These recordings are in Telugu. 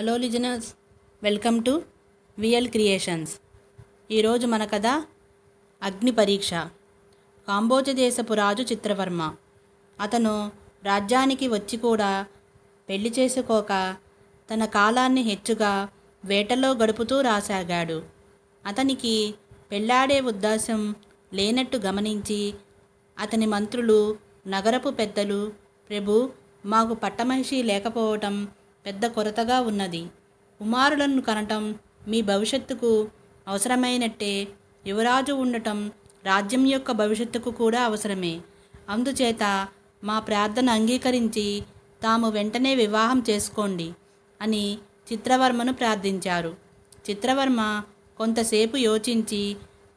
hello listeners welcome to V L creations ఈరోజు మన కథ అగ్ని పరీక్ష కాంబోజ దేశపు రాజు చిత్రవర్మ అతను రాజ్యానికి వచ్చి కూడా పెళ్లి చేసుకోక తన కాలాన్ని హెచ్చుగా వేటలో గడుపుతూ రాసాగాడు అతనికి పెళ్ళాడే ఉద్దేశం లేనట్టు గమనించి అతని మంత్రులు నగరపు పెద్దలు ప్రభు మాకు పట్టమహిషి లేకపోవటం పెద్ద కొరతగా ఉన్నది కుమారులను కనటం మీ భవిష్యత్తుకు అవసరమైనట్టే యువరాజు ఉండటం రాజ్యం యొక్క భవిష్యత్తుకు కూడా అవసరమే అందుచేత మా ప్రార్థన అంగీకరించి తాము వెంటనే వివాహం చేసుకోండి అని చిత్రవర్మను ప్రార్థించారు చిత్రవర్మ కొంతసేపు యోచించి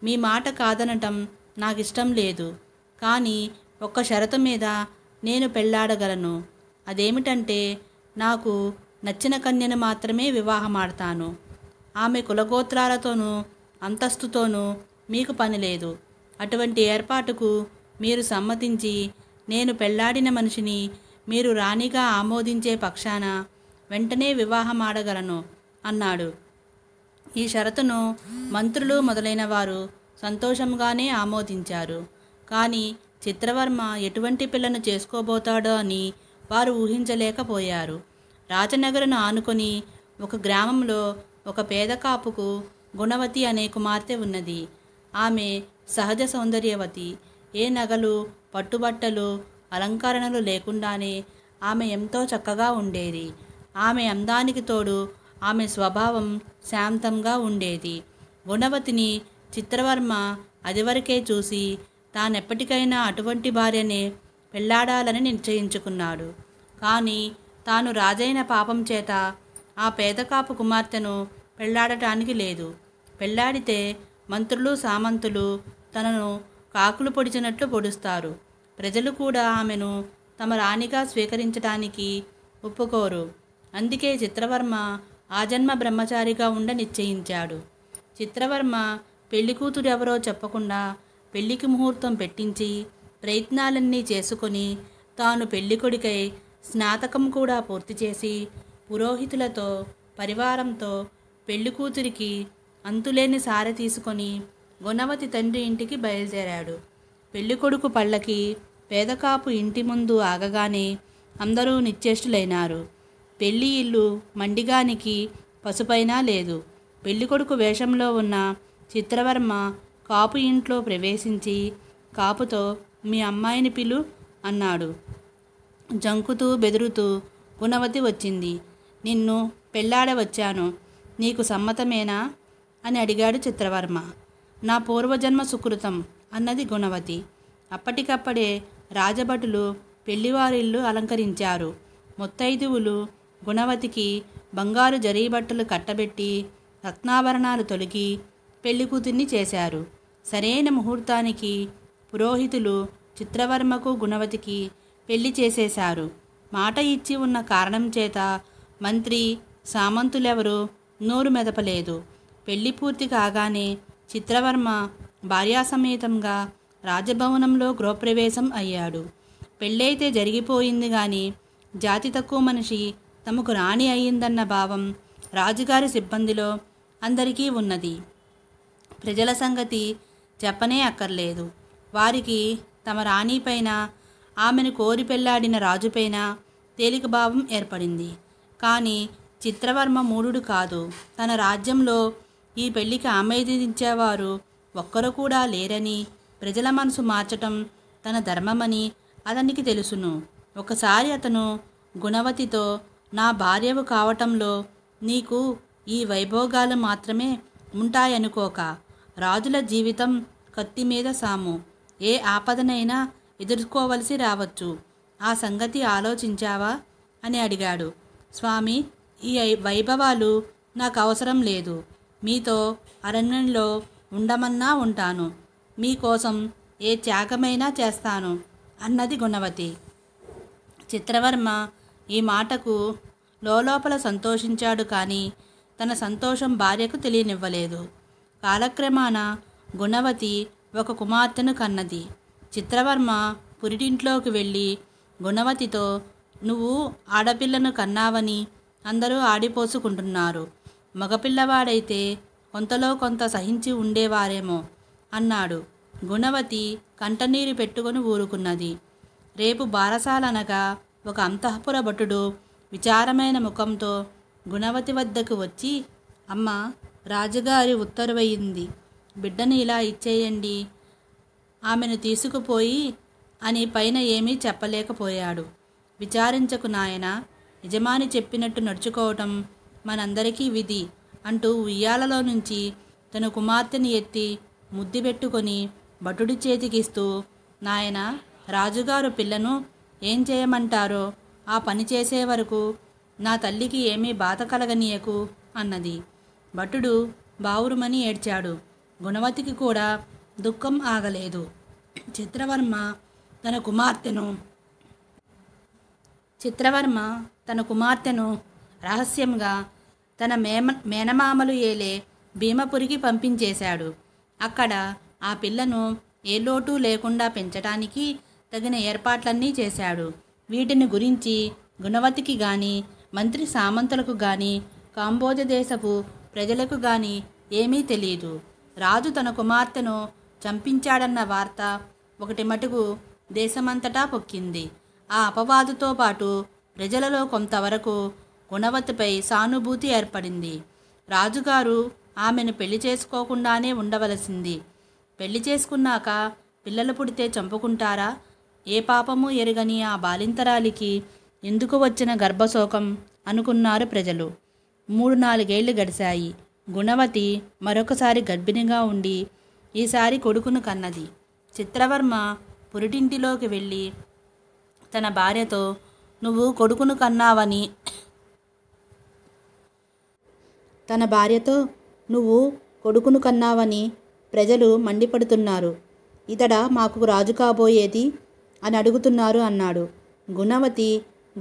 మీ మాట కాదనటం నాకు ఇష్టం లేదు కానీ ఒక్క షరతు మీద నేను పెళ్లాడగలను అదేమిటంటే నాకు నచ్చిన కన్యను మాత్రమే వివాహమాడతాను ఆమె కులగోత్రాలతోనూ అంతస్తుతోనూ మీకు పని లేదు అటువంటి ఏర్పాటుకు మీరు సమ్మతించి నేను పెళ్లాడిన మనిషిని మీరు రాణిగా ఆమోదించే పక్షాన వెంటనే వివాహమాడగలను అన్నాడు ఈ షరతును మంత్రులు మొదలైన వారు సంతోషంగానే ఆమోదించారు కానీ చిత్రవర్మ ఎటువంటి పిల్లను చేసుకోబోతాడో అని వారు ఊహించలేకపోయారు రాజనగరును ఆనుకొని ఒక గ్రామంలో ఒక పేద కాపుకు గుణవతి అనే కుమార్తె ఉన్నది ఆమె సహజ సౌందర్యవతి ఏ నగలు పట్టుబట్టలు అలంకరణలు లేకుండానే ఆమె ఎంతో చక్కగా ఉండేది ఆమె అందానికి తోడు ఆమె స్వభావం శాంతంగా ఉండేది గుణవతిని చిత్రవర్మ అదివరకే చూసి తానెప్పటికైనా అటువంటి భార్యనే పెళ్లాడాలని నిశ్చయించుకున్నాడు కానీ తాను రాజైన పాపం చేత ఆ పేదకాపు కుమార్తెను పెళ్లాడటానికి లేదు పెళ్లాడితే మంత్రులు సామంతులు తనను కాకులు పొడిచినట్లు పొడుస్తారు ప్రజలు కూడా ఆమెను తమ రాణిగా స్వీకరించడానికి ఒప్పుకోరు అందుకే చిత్రవర్మ ఆజన్మ బ్రహ్మచారిగా ఉండ నిశ్చయించాడు చిత్రవర్మ పెళ్లి కూతురు ఎవరో చెప్పకుండా పెళ్లికి ముహూర్తం పెట్టించి ప్రయత్నాలన్నీ చేసుకుని తాను పెళ్ళికొడికై స్నాతకం కూడా పూర్తి చేసి పురోహితులతో పరివారంతో పెళ్ళికూతురికి అంతులేని సార తీసుకొని గుణవతి తండ్రి ఇంటికి బయలుదేరాడు పెళ్ళికొడుకు పళ్ళకి పేదకాపు ఇంటి ముందు ఆగగానే అందరూ నిశ్చేష్టులైనారు పెళ్లి ఇల్లు మండిగానికి పసుపైనా లేదు పెళ్ళికొడుకు వేషంలో ఉన్న చిత్రవర్మ కాపు ఇంట్లో ప్రవేశించి కాపుతో మీ అమ్మాయిని పిలు అన్నాడు జంకుతూ బెదురుతూ గుణవతి వచ్చింది నిన్ను పెళ్ళాడ వచ్చాను నీకు సమ్మతమేనా అని అడిగాడు చిత్రవర్మ నా పూర్వజన్మ సుకృతం అన్నది గుణవతి అప్పటికప్పుడే రాజభటులు పెళ్లివారిల్లు అలంకరించారు ముత్తైదువులు గుణవతికి బంగారు జరీబట్టలు కట్టబెట్టి రత్నాభరణాలు తొలగి పెళ్లికూతుర్ని చేశారు సరైన ముహూర్తానికి పురోహితులు చిత్రవర్మకు గుణవతికి పెళ్లి చేసేశారు మాట ఇచ్చి ఉన్న కారణం చేత మంత్రి సామంతులెవరూ నోరు మెదపలేదు పెళ్లి పూర్తి కాగానే చిత్రవర్మ భార్యాసమేతంగా రాజభవనంలో గృహప్రవేశం అయ్యాడు పెళ్ళైతే జరిగిపోయింది కానీ జాతి తక్కువ మనిషి తమకు రాణి అయ్యిందన్న భావం రాజుగారి సిబ్బందిలో అందరికీ ఉన్నది ప్రజల సంగతి చెప్పనే అక్కర్లేదు వారికి తమ రాణిపైన ఆమెను కోరి పెళ్లాడిన రాజుపైన తేలికభావం ఏర్పడింది కానీ చిత్రవర్మ మూఢుడు కాదు తన రాజ్యంలో ఈ పెళ్లికి ఆమెదించేవారు ఒక్కరు కూడా లేరని ప్రజల మనసు మార్చటం తన ధర్మమని అతనికి తెలుసును ఒకసారి అతను గుణవతితో నా భార్యవు కావటంలో నీకు ఈ వైభోగాలు మాత్రమే ఉంటాయనుకోక రాజుల జీవితం కత్తి మీద సాము ఏ ఆపదనైనా ఎదుర్కోవలసి రావచ్చు ఆ సంగతి ఆలోచించావా అని అడిగాడు స్వామి ఈ వైభవాలు నాకు అవసరం లేదు మీతో అరణ్యంలో ఉండమన్నా ఉంటాను మీకోసం ఏ త్యాగమైనా చేస్తాను అన్నది గుణవతి చిత్రవర్మ ఈ మాటకు లోపల సంతోషించాడు కానీ తన సంతోషం భార్యకు తెలియనివ్వలేదు కాలక్రమాన గుణవతి ఒక కుమార్తెను కన్నది చిత్రవర్మ పురిటింట్లోకి వెళ్ళి గుణవతితో నువ్వు ఆడపిల్లను కన్నావని అందరూ ఆడిపోసుకుంటున్నారు మగపిల్లవాడైతే కొంతలో కొంత సహించి ఉండేవారేమో అన్నాడు గుణవతి కంటనీరు పెట్టుకొని ఊరుకున్నది రేపు బారసాలనగా ఒక అంతఃపుర భటుడు విచారమైన ముఖంతో గుణవతి వద్దకు వచ్చి అమ్మ రాజుగారి ఉత్తరువయింది బిడ్డని ఇలా ఇచ్చేయండి ఆమెను తీసుకుపోయి అని పైన ఏమీ చెప్పలేకపోయాడు విచారించకు నాయన యజమాని చెప్పినట్టు నడుచుకోవటం మనందరికీ విధి అంటూ ఉయ్యాలలో నుంచి తన కుమార్తెని ఎత్తి ముద్ది పెట్టుకొని భటుడి చేతికిస్తూ నాయన రాజుగారు పిల్లను ఏం చేయమంటారో ఆ పని చేసే వరకు నా తల్లికి ఏమీ బాధ కలగనీయకు అన్నది భటుడు బావురుమని ఏడ్చాడు గుణవతికి కూడా దుఃఖం ఆగలేదు చిత్రవర్మ తన కుమార్తెను చిత్రవర్మ తన కుమార్తెను రహస్యంగా తన మేమ మేనమామలు ఏలే భీమపురికి పంపించేశాడు అక్కడ ఆ పిల్లను ఏ లోటు లేకుండా పెంచటానికి తగిన ఏర్పాట్లన్నీ చేశాడు వీటిని గురించి గుణవతికి గాని మంత్రి సామంతులకు గాని కాంబోజ దేశపు ప్రజలకు గాని ఏమీ తెలియదు రాజు తన కుమార్తెను చంపించాడన్న వార్త ఒకటి మటుకు దేశమంతటా పొక్కింది ఆ అపవాదుతో పాటు ప్రజలలో కొంతవరకు గుణవతిపై సానుభూతి ఏర్పడింది రాజుగారు ఆమెను పెళ్లి చేసుకోకుండానే ఉండవలసింది పెళ్లి చేసుకున్నాక పిల్లలు పుడితే చంపుకుంటారా ఏ పాపము ఎరుగని ఆ బాలింతరాలికి ఎందుకు వచ్చిన గర్భశోకం అనుకున్నారు ప్రజలు మూడు నాలుగేళ్లు గడిశాయి గుణవతి మరొకసారి గర్భిణిగా ఉండి ఈసారి కొడుకును కన్నది చిత్రవర్మ పురిటింటిలోకి వెళ్ళి తన భార్యతో నువ్వు కొడుకును కన్నావని తన భార్యతో నువ్వు కొడుకును కన్నావని ప్రజలు మండిపడుతున్నారు ఇతడ మాకు రాజు కాబోయేది అని అడుగుతున్నారు అన్నాడు గుణవతి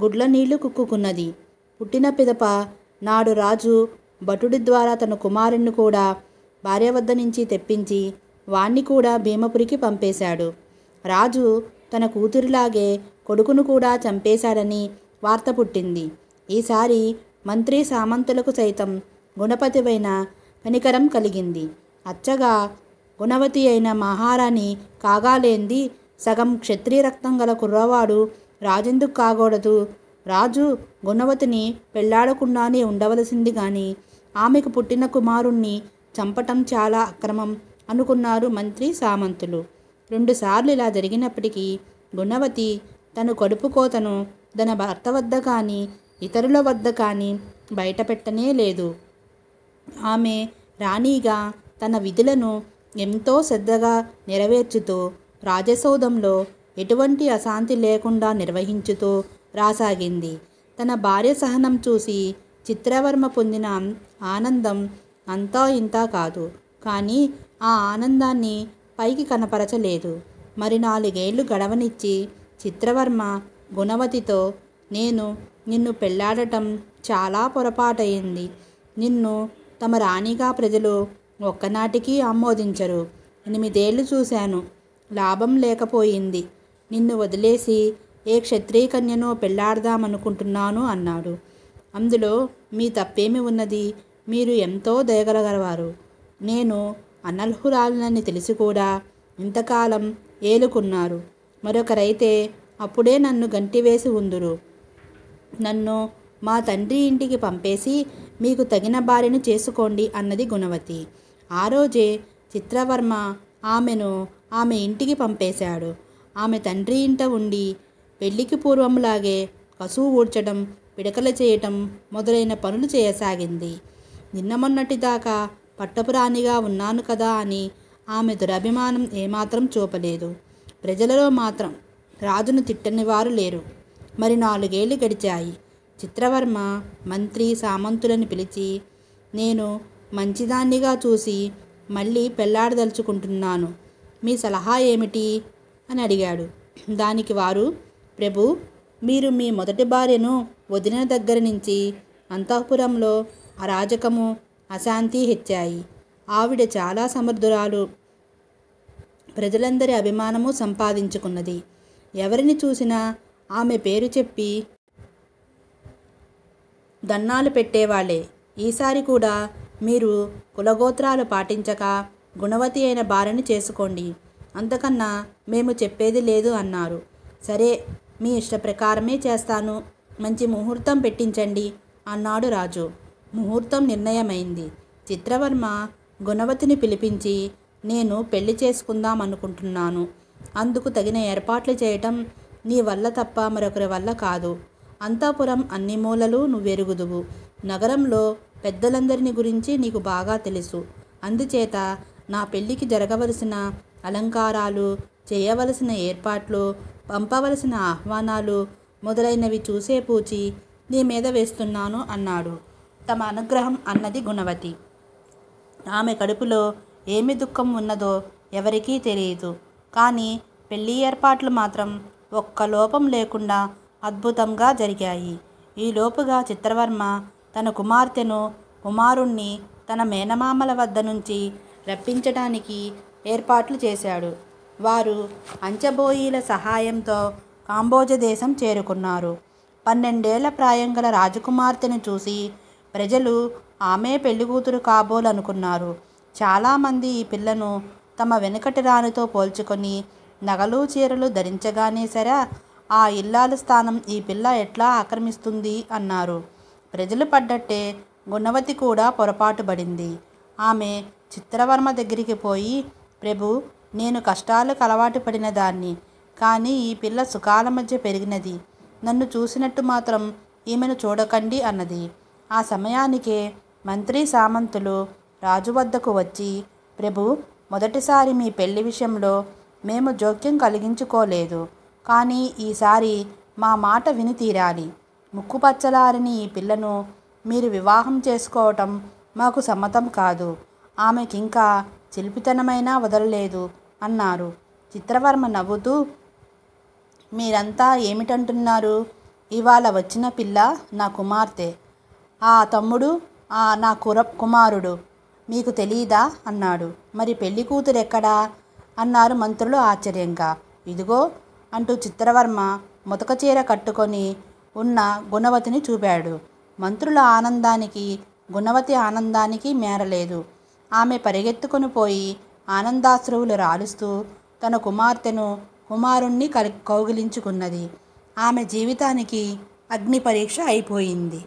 గుడ్ల నీళ్లు కుక్కుకున్నది పుట్టిన పిదప నాడు రాజు భటుడి ద్వారా తన కుమారుణ్ణి కూడా భార్య వద్ద నుంచి తెప్పించి వాణ్ణి కూడా భీమపురికి పంపేశాడు రాజు తన కూతురిలాగే కొడుకును కూడా చంపేశాడని వార్త పుట్టింది ఈసారి మంత్రి సామంతులకు సైతం గుణపతివైన కనికరం కలిగింది అచ్చగా గుణవతి అయిన మహారాణి కాగాలేంది సగం క్షత్రియ రక్తం గల కుర్రవాడు రాజెందుకు కాకూడదు రాజు గుణవతిని పెళ్లాడకుండానే ఉండవలసింది కానీ ఆమెకు పుట్టిన కుమారుణ్ణి చంపటం చాలా అక్రమం అనుకున్నారు మంత్రి సామంతులు రెండుసార్లు ఇలా జరిగినప్పటికీ గుణవతి తను కడుపు కోతను తన భర్త వద్ద కానీ ఇతరుల వద్ద కానీ బయటపెట్టనే లేదు ఆమె రాణిగా తన విధులను ఎంతో శ్రద్ధగా నెరవేర్చుతూ రాజసౌధంలో ఎటువంటి అశాంతి లేకుండా నిర్వహించుతూ రాసాగింది తన భార్య సహనం చూసి చిత్రవర్మ పొందిన ఆనందం అంతా ఇంతా కాదు కానీ ఆ ఆనందాన్ని పైకి కనపరచలేదు మరి నాలుగేళ్లు గడవనిచ్చి చిత్రవర్మ గుణవతితో నేను నిన్ను పెళ్ళాడటం చాలా పొరపాటయింది నిన్ను తమ రాణిగా ప్రజలు ఒక్కనాటికి ఆమోదించరు ఎనిమిదేళ్లు చూశాను లాభం లేకపోయింది నిన్ను వదిలేసి ఏ క్షత్రియ కన్యనో పెళ్ళాడదామనుకుంటున్నాను అన్నాడు అందులో మీ తప్పేమి ఉన్నది మీరు ఎంతో దయగలగలవారు నేను అనర్హురాలనని తెలిసి కూడా ఇంతకాలం ఏలుకున్నారు మరొకరైతే అప్పుడే నన్ను గంటివేసి ఉందురు నన్ను మా తండ్రి ఇంటికి పంపేసి మీకు తగిన భార్యను చేసుకోండి అన్నది గుణవతి ఆ రోజే చిత్రవర్మ ఆమెను ఆమె ఇంటికి పంపేశాడు ఆమె తండ్రి ఇంట ఉండి పెళ్లికి పూర్వంలాగే కసువు ఊడ్చడం పిడకలు చేయటం మొదలైన పనులు చేయసాగింది నిన్న మొన్నటిదాకా పట్టపురాణిగా ఉన్నాను కదా అని ఆమె దురభిమానం ఏమాత్రం చూపలేదు ప్రజలలో మాత్రం రాజును తిట్టని వారు లేరు మరి నాలుగేళ్లు గడిచాయి చిత్రవర్మ మంత్రి సామంతులను పిలిచి నేను మంచిదాన్నిగా చూసి మళ్ళీ పెళ్లాడదలుచుకుంటున్నాను మీ సలహా ఏమిటి అని అడిగాడు దానికి వారు ప్రభు మీరు మీ మొదటి భార్యను వదిలిన దగ్గర నుంచి అంతఃపురంలో అరాజకము అశాంతి హెచ్చాయి ఆవిడ చాలా సమర్థురాలు ప్రజలందరి అభిమానము సంపాదించుకున్నది ఎవరిని చూసినా ఆమె పేరు చెప్పి దన్నాలు పెట్టేవాళ్ళే ఈసారి కూడా మీరు కులగోత్రాలు పాటించక గుణవతి అయిన భార్యను చేసుకోండి అంతకన్నా మేము చెప్పేది లేదు అన్నారు సరే మీ ఇష్ట ప్రకారమే చేస్తాను మంచి ముహూర్తం పెట్టించండి అన్నాడు రాజు ముహూర్తం నిర్ణయమైంది చిత్రవర్మ గుణవతిని పిలిపించి నేను పెళ్లి చేసుకుందాం అనుకుంటున్నాను అందుకు తగిన ఏర్పాట్లు చేయటం నీ వల్ల తప్ప మరొకరి వల్ల కాదు అంతాపురం అన్ని మూలలు నువ్వెరుగుదువు నగరంలో పెద్దలందరిని గురించి నీకు బాగా తెలుసు అందుచేత నా పెళ్లికి జరగవలసిన అలంకారాలు చేయవలసిన ఏర్పాట్లు పంపవలసిన ఆహ్వానాలు మొదలైనవి చూసేపూచి నీ మీద వేస్తున్నాను అన్నాడు తమ అనుగ్రహం అన్నది గుణవతి ఆమె కడుపులో ఏమి దుఃఖం ఉన్నదో ఎవరికీ తెలియదు కానీ పెళ్లి ఏర్పాట్లు మాత్రం ఒక్క లోపం లేకుండా అద్భుతంగా జరిగాయి ఈలోపుగా చిత్రవర్మ తన కుమార్తెను కుమారుణ్ణి తన మేనమామల వద్ద నుంచి రప్పించడానికి ఏర్పాట్లు చేశాడు వారు అంచబోయీల సహాయంతో కాంబోజ దేశం చేరుకున్నారు పన్నెండేళ్ల ప్రాయం గల రాజకుమార్తెను చూసి ప్రజలు ఆమె పెళ్లికూతురు కాబోలనుకున్నారు చాలామంది ఈ పిల్లను తమ వెనుకటి రాణితో పోల్చుకొని నగలు చీరలు ధరించగానే సరే ఆ ఇల్లాలు స్థానం ఈ పిల్ల ఎట్లా ఆక్రమిస్తుంది అన్నారు ప్రజలు పడ్డట్టే గుణవతి కూడా పొరపాటు పడింది ఆమె చిత్రవర్మ దగ్గరికి పోయి ప్రభు నేను కష్టాలకు అలవాటు పడిన దాన్ని కానీ ఈ పిల్ల సుఖాల మధ్య పెరిగినది నన్ను చూసినట్టు మాత్రం ఈమెను చూడకండి అన్నది ఆ సమయానికే మంత్రి సామంతులు రాజు వద్దకు వచ్చి ప్రభు మొదటిసారి మీ పెళ్లి విషయంలో మేము జోక్యం కలిగించుకోలేదు కానీ ఈసారి మా మాట విని తీరాలి ముక్కుపచ్చలారని ఈ పిల్లను మీరు వివాహం చేసుకోవటం మాకు సమ్మతం కాదు ఆమెకింకా చిలిపితనమైనా వదలలేదు అన్నారు చిత్రవర్మ నవ్వుతూ మీరంతా ఏమిటంటున్నారు ఇవాళ వచ్చిన పిల్ల నా కుమార్తె ఆ తమ్ముడు ఆ నా కుర కుమారుడు మీకు తెలియదా అన్నాడు మరి పెళ్లి కూతురు ఎక్కడా అన్నారు మంత్రులు ఆశ్చర్యంగా ఇదిగో అంటూ చిత్రవర్మ ముతక చీర కట్టుకొని ఉన్న గుణవతిని చూపాడు మంత్రుల ఆనందానికి గుణవతి ఆనందానికి మేరలేదు ఆమె పరిగెత్తుకుని పోయి ఆనందాశ్రువులు రాలుస్తూ తన కుమార్తెను కుమారుణ్ణి కౌగిలించుకున్నది ఆమె జీవితానికి అగ్ని పరీక్ష అయిపోయింది